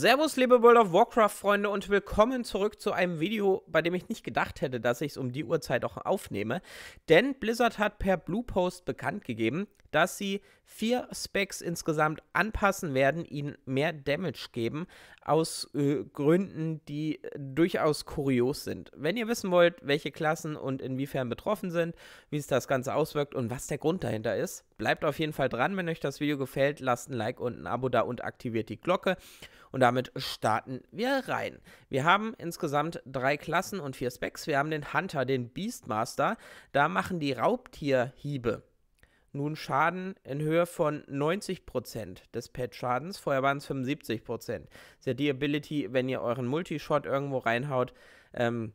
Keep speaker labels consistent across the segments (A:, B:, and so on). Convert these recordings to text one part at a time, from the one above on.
A: Servus, liebe World of Warcraft-Freunde und willkommen zurück zu einem Video, bei dem ich nicht gedacht hätte, dass ich es um die Uhrzeit auch aufnehme. Denn Blizzard hat per Blue Post bekannt gegeben, dass sie vier Specs insgesamt anpassen werden, ihnen mehr Damage geben, aus äh, Gründen, die durchaus kurios sind. Wenn ihr wissen wollt, welche Klassen und inwiefern betroffen sind, wie es das Ganze auswirkt und was der Grund dahinter ist, bleibt auf jeden Fall dran. Wenn euch das Video gefällt, lasst ein Like und ein Abo da und aktiviert die Glocke. Und damit starten wir rein. Wir haben insgesamt drei Klassen und vier Specs. Wir haben den Hunter, den Beastmaster. Da machen die Raubtierhiebe nun Schaden in Höhe von 90% des Pet-Schadens. Vorher waren es 75%. Das ist ja die Ability, wenn ihr euren Multishot irgendwo reinhaut, ähm,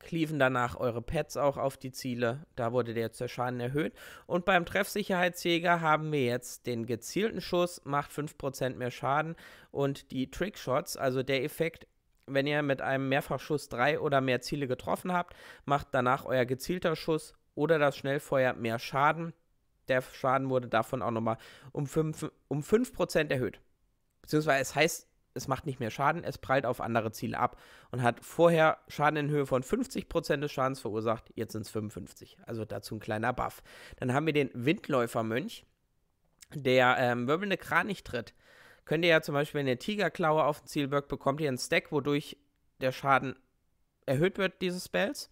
A: Cleaven danach eure Pets auch auf die Ziele. Da wurde der Schaden erhöht. Und beim Treffsicherheitsjäger haben wir jetzt den gezielten Schuss, macht 5% mehr Schaden. Und die Trickshots, also der Effekt, wenn ihr mit einem Mehrfachschuss drei oder mehr Ziele getroffen habt, macht danach euer gezielter Schuss oder das Schnellfeuer mehr Schaden. Der Schaden wurde davon auch nochmal um 5%, um 5 erhöht. Beziehungsweise es heißt es macht nicht mehr Schaden, es prallt auf andere Ziele ab und hat vorher Schaden in Höhe von 50% des Schadens verursacht, jetzt sind es 55. Also dazu ein kleiner Buff. Dann haben wir den Windläufermönch, der ähm, wirbelnde Kranich tritt. Könnt ihr ja zum Beispiel eine Tigerklaue auf den Zielböck, bekommt ihr einen Stack, wodurch der Schaden erhöht wird, dieses Spells.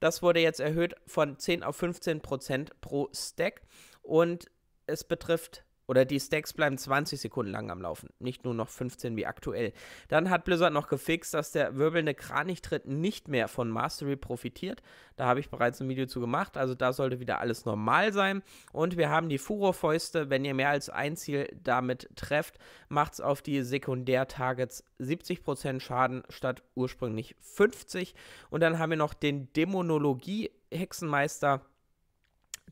A: Das wurde jetzt erhöht von 10 auf 15% pro Stack und es betrifft oder die Stacks bleiben 20 Sekunden lang am Laufen, nicht nur noch 15 wie aktuell. Dann hat Blizzard noch gefixt, dass der wirbelnde Kranichtritt nicht mehr von Mastery profitiert. Da habe ich bereits ein Video zu gemacht, also da sollte wieder alles normal sein. Und wir haben die Furorfäuste, wenn ihr mehr als ein Ziel damit trefft, macht es auf die Sekundär-Targets 70% Schaden statt ursprünglich 50. Und dann haben wir noch den Dämonologie-Hexenmeister.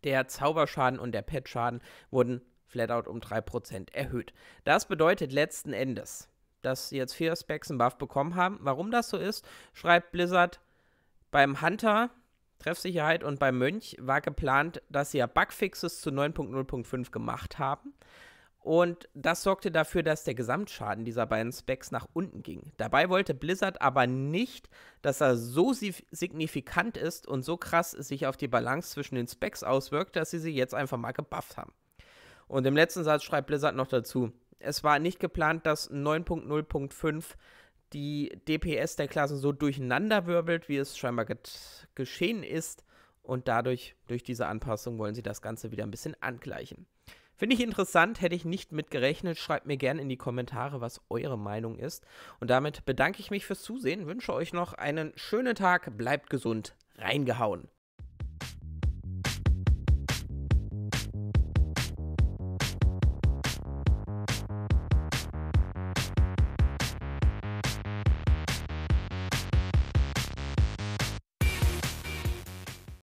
A: Der Zauberschaden und der Petschaden wurden Flatout um 3% erhöht. Das bedeutet letzten Endes, dass sie jetzt vier Specs einen Buff bekommen haben. Warum das so ist, schreibt Blizzard beim Hunter. Treffsicherheit und beim Mönch war geplant, dass sie ja Bugfixes zu 9.0.5 gemacht haben. Und das sorgte dafür, dass der Gesamtschaden dieser beiden Specs nach unten ging. Dabei wollte Blizzard aber nicht, dass er so signifikant ist und so krass sich auf die Balance zwischen den Specs auswirkt, dass sie sie jetzt einfach mal gebufft haben. Und im letzten Satz schreibt Blizzard noch dazu, es war nicht geplant, dass 9.0.5 die DPS der Klassen so durcheinanderwirbelt, wie es scheinbar geschehen ist. Und dadurch, durch diese Anpassung, wollen sie das Ganze wieder ein bisschen angleichen. Finde ich interessant, hätte ich nicht mit gerechnet. Schreibt mir gerne in die Kommentare, was eure Meinung ist. Und damit bedanke ich mich fürs Zusehen, wünsche euch noch einen schönen Tag, bleibt gesund, reingehauen.